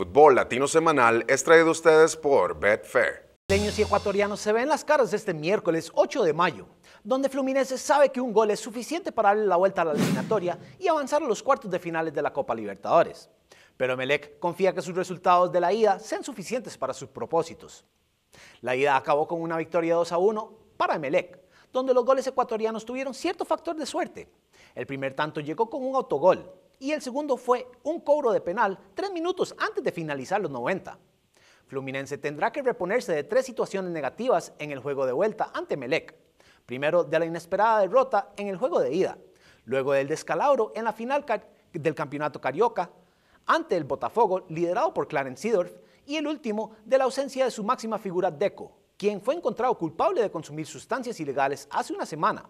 Fútbol Latino Semanal es traído a ustedes por Betfair. Leños y ecuatorianos se ven las caras este miércoles 8 de mayo, donde Fluminense sabe que un gol es suficiente para darle la vuelta a la eliminatoria y avanzar a los cuartos de finales de la Copa Libertadores. Pero Melec confía que sus resultados de la ida sean suficientes para sus propósitos. La ida acabó con una victoria 2 a 1 para Melec, donde los goles ecuatorianos tuvieron cierto factor de suerte. El primer tanto llegó con un autogol, y el segundo fue un cobro de penal tres minutos antes de finalizar los 90. Fluminense tendrá que reponerse de tres situaciones negativas en el juego de vuelta ante Melec. Primero de la inesperada derrota en el juego de ida, luego del descalabro en la final del campeonato carioca ante el Botafogo liderado por Clarence Seedorf y el último de la ausencia de su máxima figura Deco, quien fue encontrado culpable de consumir sustancias ilegales hace una semana.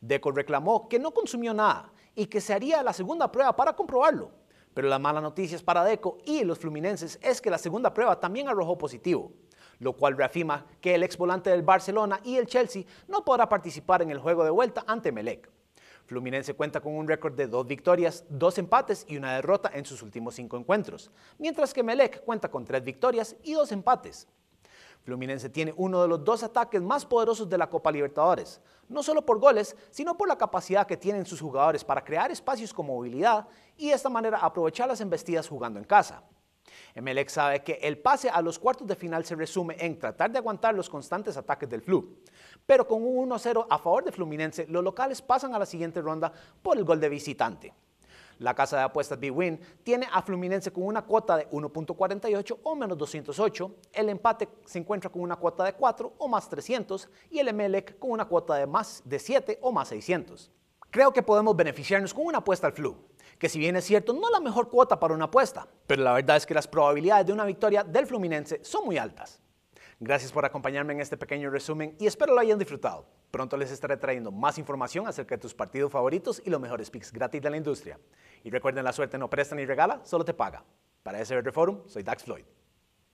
Deco reclamó que no consumió nada y que se haría la segunda prueba para comprobarlo. Pero la mala noticia es para Deco y los fluminenses es que la segunda prueba también arrojó positivo, lo cual reafirma que el ex volante del Barcelona y el Chelsea no podrá participar en el juego de vuelta ante Melec. Fluminense cuenta con un récord de dos victorias, dos empates y una derrota en sus últimos cinco encuentros, mientras que Melec cuenta con tres victorias y dos empates. Fluminense tiene uno de los dos ataques más poderosos de la Copa Libertadores, no solo por goles, sino por la capacidad que tienen sus jugadores para crear espacios con movilidad y de esta manera aprovechar las embestidas jugando en casa. Emelec sabe que el pase a los cuartos de final se resume en tratar de aguantar los constantes ataques del Flu. Pero con un 1-0 a favor de Fluminense, los locales pasan a la siguiente ronda por el gol de visitante. La casa de apuestas B-Win tiene a Fluminense con una cuota de 1.48 o menos 208, el empate se encuentra con una cuota de 4 o más 300 y el Emelec con una cuota de más de 7 o más 600. Creo que podemos beneficiarnos con una apuesta al Flu, que si bien es cierto no la mejor cuota para una apuesta, pero la verdad es que las probabilidades de una victoria del Fluminense son muy altas. Gracias por acompañarme en este pequeño resumen y espero lo hayan disfrutado. Pronto les estaré trayendo más información acerca de tus partidos favoritos y los mejores picks gratis de la industria. Y recuerden, la suerte no presta ni regala, solo te paga. Para SBR Forum, soy Dax Floyd.